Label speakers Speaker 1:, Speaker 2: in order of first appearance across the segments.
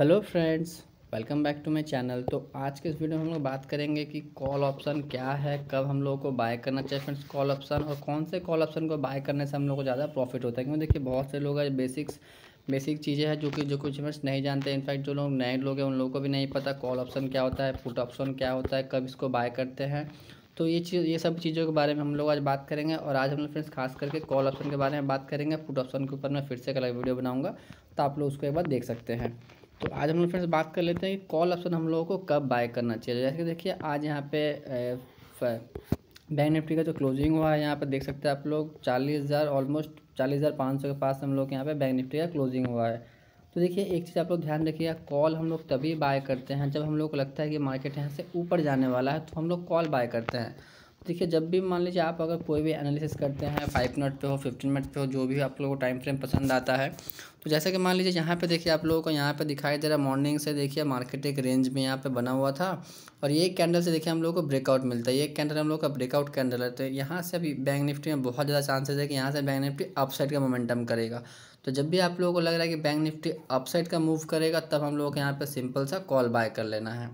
Speaker 1: hello friends welcome back to my channel तो आज के इस वीडियो में हम लोग बात करेंगे कि कॉल ऑप्शन क्या है कब हम लोगों को बाय करना चाहिए फ्रेंड्स कॉल ऑप्शन और कौन से कॉल ऑप्शन को बाय करने से हम लोग को ज़्यादा प्रॉफिट होता है क्योंकि देखिए बहुत से लोग हैं बेसिक्स बेसिक चीज़ें हैं जो कि जो कुछ फ्रेंड्स नहीं जानते इनफैक्ट जो लोग नए लोग हैं उन लोगों को भी नहीं पता कॉल ऑप्शन क्या होता है पुट ऑप्शन क्या होता है कब इसको बाय करते हैं तो ये चीज़ ये सब चीज़ों के बारे में हम लोग आज बात करेंगे और आज हम लोग फ्रेंड्स खास करके कॉल ऑप्शन के बारे में बात करेंगे पुट ऑप्शन के ऊपर मैं फिर से अलग वीडियो बनाऊँगा तो आप लोग उसको एक बार देख सकते हैं तो आज हम लोग फ्रेंड्स बात कर लेते हैं कि कॉल ऑप्शन हम लोगों को कब बाय करना चाहिए जैसे कि देखिए आज यहाँ पे बैंक निफ्टी का जो क्लोजिंग हुआ है यहाँ पर देख सकते हैं आप लोग चालीस हज़ार ऑलमोस्ट चालीस हज़ार पाँच सौ के पास हम लोग यहाँ पे बैंक निफ्टी का क्लोजिंग हुआ है तो देखिए एक चीज़ आप लोग ध्यान रखिएगा कॉल हम लोग तभी बाय करते हैं जब हम लोग को लगता है कि मार्केट यहाँ से ऊपर जाने वाला है तो हम लोग कॉल बाय करते हैं देखिए जब भी मान लीजिए आप अगर कोई भी एनालिसिस करते हैं फाइव मिनट पे हो फिफ्टीन मिनट पे हो जो भी आप लोगों को टाइम फ्रेम पसंद आता है तो जैसे कि मान लीजिए यहाँ पे देखिए आप लोगों को यहाँ पे दिखाई दे रहा है मॉर्निंग से देखिए मार्केट एक रेंज में यहाँ पे बना हुआ था और ये कैंडल से देखिए हम लोग को ब्रेकआउट मिलता है ये कैंडल हम लोग का ब्रेकआउट कैंडल है तो यहाँ से अभी बैंक निफ्टी में बहुत ज़्यादा चांसेस है कि यहाँ से बैंक निफ्टी अपसाइड का मोमेंटम करेगा तो जब भी आप लोगों को लग रहा है कि बैंक निफ्टी अपसाइड का मूव करेगा तब हम लोग को यहाँ पर सिंपल सा कॉल बाय कर लेना है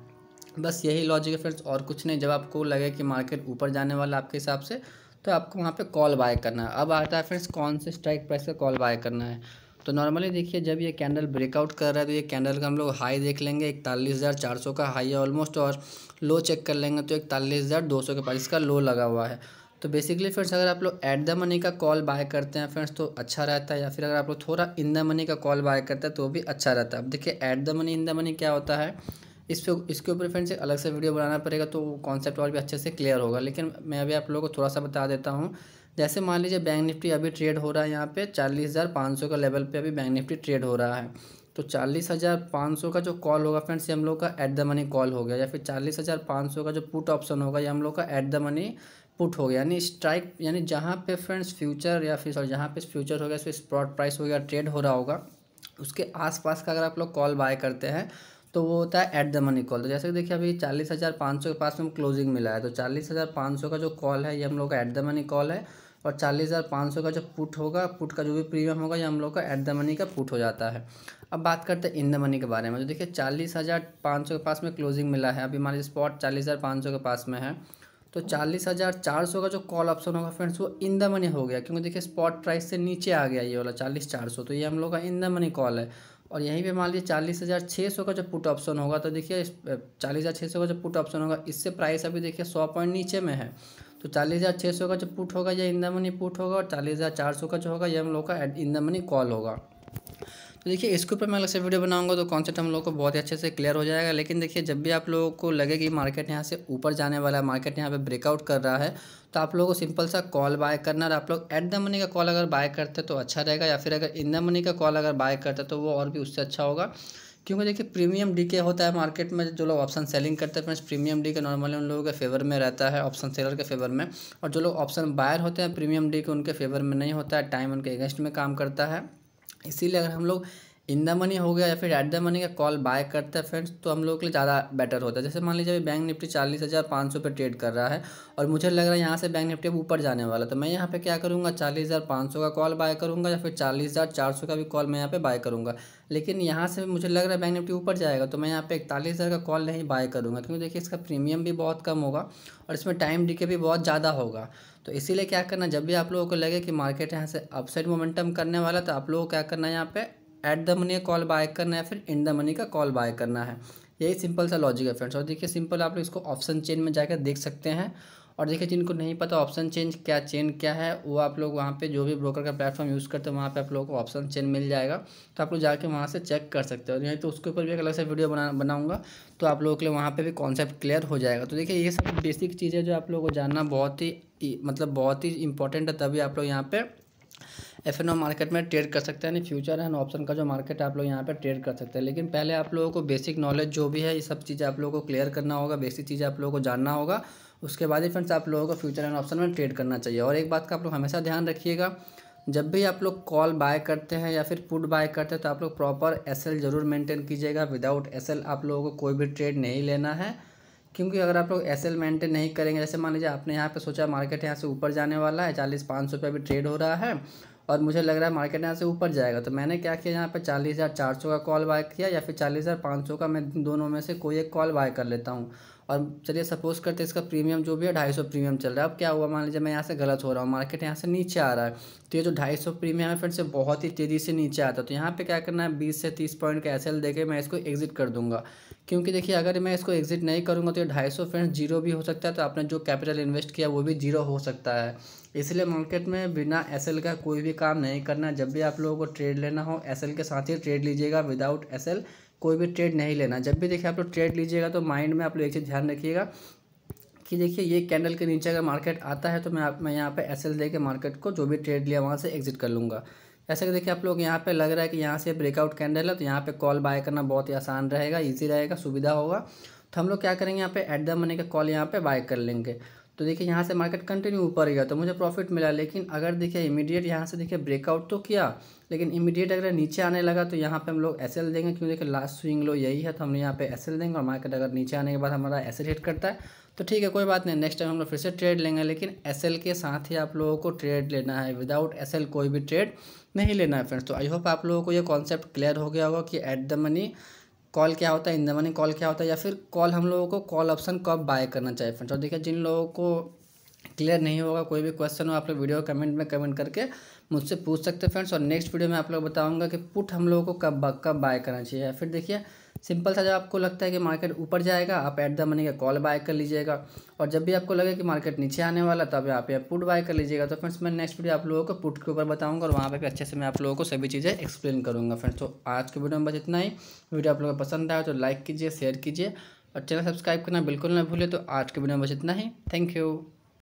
Speaker 1: बस यही लॉजिक है फ्रेंड्स और कुछ नहीं जब आपको लगे कि मार्केट ऊपर जाने वाला आपके हिसाब से तो आपको वहाँ पे कॉल बाय करना है अब आता है फ्रेंड्स कौन से स्ट्राइक प्राइस का कॉल बाय करना है तो नॉर्मली देखिए जब ये कैंडल ब्रेकआउट कर रहा है तो ये कैंडल का हम लोग हाई देख लेंगे इकतालीस हज़ार चार सौ का हाई है ऑलमोस्ट और लो चेक कर लेंगे तो इकतालीस हज़ार दो सौ के पास इसका लो लगा हुआ है तो बेसिकली फ्रेंड्स अगर आप लोग एट द मनी का कॉल बाय करते हैं फ्रेंड्स तो अच्छा रहता है या फिर अगर आप लोग थोड़ा इन द मनी का कॉल बाय करते हैं तो भी अच्छा रहता है अब देखिए at the money in the money क्या होता है इस पर इसके ऊपर फ्रेंड्स एक अलग से वीडियो बनाना पड़ेगा तो कॉन्सेप्ट और भी अच्छे से क्लियर होगा लेकिन मैं अभी आप लोगों को थोड़ा सा बता देता हूँ जैसे मान लीजिए बैंक निफ्टी अभी ट्रेड हो रहा है यहाँ पे चालीस हज़ार पाँच सौ का लेवल पे अभी बैंक निफ्टी ट्रेड हो रहा है तो चालीस हज़ार पाँच सौ का जो कॉल होगा फ्रेंड्स ये हम लोग का एट द मनी कॉल हो गया या फिर चालीस हज़ार पाँच सौ का जो पुट ऑप्शन होगा ये हम लोग का एट द मनी पुट हो गया यानी स्ट्राइक यानी जहाँ पे फ्रेंड्स फ्यूचर या फिर सॉरी जहाँ पे फ्यूचर हो गया इस पर स्पॉट प्राइस हो गया ट्रेड हो रहा होगा उसके आसपास का अगर आप लोग कॉल बाय करते हैं तो वो होता है एट द मनी कॉल तो जैसे कि देखिए अभी चालीस हज़ार पाँच सौ के पास में क्लोजिंग मिला है तो चालीस हज़ार पाँच सौ का जो कॉल है ये हम लोग का एट द मनी कॉल है और चालीस हज़ार पाँच सौ का जो पुट होगा पुट का जो भी प्रीमियम होगा ये हम लोग का एट द मनी का पुट हो जाता है अब बात करते हैं इन द मनी के बारे में तो देखिए चालीस हज़ार पाँच सौ के पास में क्लोजिंग मिला है अभी हमारे स्पॉट चालीस हज़ार पाँच सौ के पास में है तो चालीस हज़ार चार सौ का जो कॉल ऑप्शन होगा फ्रेंड्स वो इन द मनी हो गया क्योंकि देखिए स्पॉट प्राइस से नीचे आ गया ये वाला चालीस चार सौ तो ये हम लोग का इन द मनी कॉल है और यहीं पे मान लीजिए चालीस हज़ार छः सौ का जो पुट ऑप्शन होगा तो देखिए चालीस हज़ार छः सौ का जो पुट ऑप्शन होगा इससे प्राइस अभी देखिए सौ पॉइंट नीचे में है तो चालीस हज़ार छः सौ का जो पुट होगा यह इन द मनी पुट होगा और चालीस हज़ार चार सौ का जो होगा ये हम लोग का इन द मनी कॉल होगा तो देखिए इसके ऊपर मैं अलग से वीडियो बनाऊंगा तो कॉन्सेप्ट हम लोग को बहुत ही अच्छे से क्लियर हो जाएगा लेकिन देखिए जब भी आप लोगों को लगे कि मार्केट यहाँ से ऊपर जाने वाला है मार्केट यहाँ पे ब्रेकआउट कर रहा है तो आप लोगों को सिंपल सा कॉल बाय करना और आप लोग एट द मनी का कॉल अगर बाय करते तो अच्छा रहेगा या फिर अगर इन द मनी का कॉल अगर बाय करते तो वो और भी उससे अच्छा होगा क्योंकि देखिए प्रीमियम डी के होता है मार्केट में जो लोग ऑप्शन सेलिंग करते हैं friends premium decay normally उन लोगों के फेवर में रहता है ऑप्शन सेलर के फेवर में और जो लोग ऑप्शन बायर होते हैं प्रीमियम डी के उनके फेवर में नहीं होता है टाइम उनके अगेंस्ट में काम करता है इसीलिए अगर हम लोग इन द मनी हो गया या फिर एट द मनी का कॉल बाय करता है फ्रेंड्स तो हम लोगों के लिए ज़्यादा बेटर होता है जैसे मान लीजिए अभी बैंक निफ्टी चालीस हज़ार पाँच सौ पर ट्रेड कर रहा है और मुझे लग रहा है यहाँ से बैंक निफ्टी अब ऊपर जाने वाला तो मैं यहाँ पे क्या करूँगा चालीस हज़ार पाँच सौ का कॉल बाय करूँगा या फिर चालीस हज़ार चार सौ का भी कॉल मैं यहाँ पर बाय करूँगा लेकिन यहाँ से मुझे लग रहा है बैंक निफ्टी ऊपर जाएगा तो मैं यहाँ पे इकतालीस हज़ार का कॉल नहीं बाय करूँगा क्योंकि देखिए इसका प्रीमियम भी बहुत कम होगा और इसमें टाइम डीके भी बहुत ज़्यादा होगा तो इसीलिए क्या करना जब भी आप लोगों को लगे कि मार्केट यहाँ से अपसाइड मोमेंटम करने वाला तो आप लोगों को क्या करना है यहाँ पर एट द मनी का कॉल बाय करना है फिर इन द मनी का कॉल बाय करना है यही सिंपल सा लॉजिक है फ्रेंड्स और देखिए सिंपल आप लोग इसको ऑप्शन चेन में जाकर देख सकते हैं और देखिए जिनको नहीं पता ऑप्शन चेंज क्या चेन क्या है वो आप लोग वहाँ पे जो भी ब्रोकर का प्लेटफॉर्म यूज़ करते हैं वहाँ पे आप लोगों को ऑप्शन चेन मिल जाएगा तो आप लोग जाके वहाँ से चेक कर सकते हो नहीं तो उसके ऊपर भी एक अलग से वीडियो बना बनाऊँगा तो आप लोगों के लिए वहाँ पर भी कॉन्सेप्ट क्लियर हो जाएगा तो देखिए ये सब बेसिक चीज़ें जो आप लोगों को जानना बहुत ही मतलब बहुत ही इंपॉर्टेंट है तभी आप लोग यहाँ पर एफ मार्केट में ट्रेड कर सकते हैं फ्यूचर एंड ऑप्शन का जो मार्केट आप लोग यहाँ पर ट्रेड कर सकते हैं लेकिन पहले आप लोगों को बेसिक नॉलेज जो भी है ये सब चीज़ें आप लोगों को क्लियर करना होगा बेसिक चीज़ें आप लोगों को जानना होगा उसके बाद ही फ्रेंड्स आप लोगों को फ्यूचर एंड ऑप्शन में ट्रेड करना चाहिए और एक बात का आप लोग हमेशा ध्यान रखिएगा जब भी आप लोग कॉल बाय करते हैं या फिर पुट बाय करते हैं तो आप लोग प्रॉपर एसएल ज़रूर मेंटेन कीजिएगा विदाउट एसएल आप लोगों को कोई भी ट्रेड नहीं लेना है क्योंकि अगर आप लोग एस एल मेंटेन नहीं करेंगे जैसे मान लीजिए आपने यहाँ पे सोचा मार्केट यहाँ से ऊपर जाने वाला है चालीस पाँच सौ रुपये भी ट्रेड हो रहा है और मुझे लग रहा है मार्केट यहाँ से ऊपर जाएगा तो मैंने क्या किया यहाँ पे चालीस हज़ार चार सौ का कॉल बाय किया या फिर चालीस हज़ार पाँच सौ का मैं दोनों में से कोई एक कॉल बाय कर लेता हूँ और चलिए सपोज़ करते इसका प्रीमियम जो भी है ढाई सौ प्रीमियम चल रहा है अब क्या हुआ मान लीजिए मैं यहाँ से गलत हो रहा हूँ मार्केट यहाँ से नीचे आ रहा है तो ये जो ढाई सौ प्रीमियम है फिर से बहुत ही तेज़ी से नीचे आता है तो यहाँ पर क्या करना है बीस से तीस पॉइंट का एस एल के मैं इसको एग्जिट कर दूँगा क्योंकि देखिए अगर मैं इसको एग्जिट नहीं करूँगा तो ये ढाई सौ फ्रेंड्स जीरो भी हो सकता है तो आपने जो कैपिटल इन्वेस्ट किया वो भी जीरो हो सकता है इसलिए मार्केट में बिना एस का कोई भी काम नहीं करना जब भी आप लोगों को ट्रेड लेना हो एस के साथ ही ट्रेड लीजिएगा विदाउट एस कोई भी ट्रेड नहीं लेना जब भी देखिए आप लोग ट्रेड लीजिएगा तो माइंड में आप लोग एक चीज़ ध्यान रखिएगा कि देखिए ये कैंडल के नीचे अगर मार्केट आता है तो मैं आप मैं यहाँ पे एस एल दे के मार्केट को जो भी ट्रेड लिया वहाँ से एग्जिट कर लूँगा जैसे कि देखिए आप लोग यहाँ पे लग रहा है कि यहाँ से ब्रेकआउट कैंडल है तो यहाँ पे कॉल बाय करना बहुत ही आसान रहेगा इजी रहेगा सुविधा होगा तो हम लोग क्या करेंगे यहाँ पे एट द मनी का कॉल यहाँ पे बाय कर लेंगे तो देखिए यहाँ से मार्केट कंटिन्यू ऊपर गया तो मुझे प्रॉफिट मिला लेकिन अगर देखिए इमीडिएट यहाँ से देखिए ब्रेकआउट तो किया लेकिन इमीडिएट अगर नीचे आने लगा तो यहाँ पे हम लोग एस देंगे क्योंकि देखिए लास्ट स्विंग लो यही है तो हम यहाँ पे एस देंगे और मार्केट अगर नीचे आने के बाद हमारा एस हिट करता है तो ठीक है कोई बात नहीं नेक्स्ट टाइम हम लोग फिर से ट्रेड लेंगे लेकिन एस के साथ ही आप लोगों को ट्रेड लेना है विदाउट एस कोई भी ट्रेड नहीं लेना है फ्रेंड्स तो आई होप आप लोगों को ये कॉन्सेप्ट क्लियर हो गया होगा कि एट द मनी कॉल क्या होता है इन द मनी कॉल क्या होता है या फिर कॉल हम लोगों को कॉल ऑप्शन कब बाय करना चाहिए फ्रेंड्स और देखिए जिन लोगों को क्लियर नहीं होगा कोई भी क्वेश्चन हो आप लोग वीडियो कमेंट में कमेंट करके मुझसे पूछ सकते हैं फ्रेंड्स और नेक्स्ट वीडियो में आप लोग बताऊंगा कि पुट हम लोगों को कब कब बाय करना चाहिए या फिर देखिए सिंपल सा जब आपको लगता है कि मार्केट ऊपर जाएगा आप एट द मनी का कॉल बाय कर लीजिएगा और जब भी आपको लगे कि मार्केट नीचे आने वाला तब आप यहाँ पुट बाय कर लीजिएगा तो फ्रेंड्स मैं नेक्स्ट वीडियो आप लोगों को पुट के ऊपर बताऊँगा और वहाँ पर भी अच्छे से मैं आप लोगों को सभी चीज़ें एक्सप्लेन करूँगा फ्रेंड्स तो आज के वीडियो में बस इतना ही वीडियो आप लोगों को पसंद आया तो लाइक कीजिए शेयर कीजिए और चैनल सब्सक्राइब करना बिल्कुल ना भूलें तो आज के वीडियो में बस इतना ही थैंक यू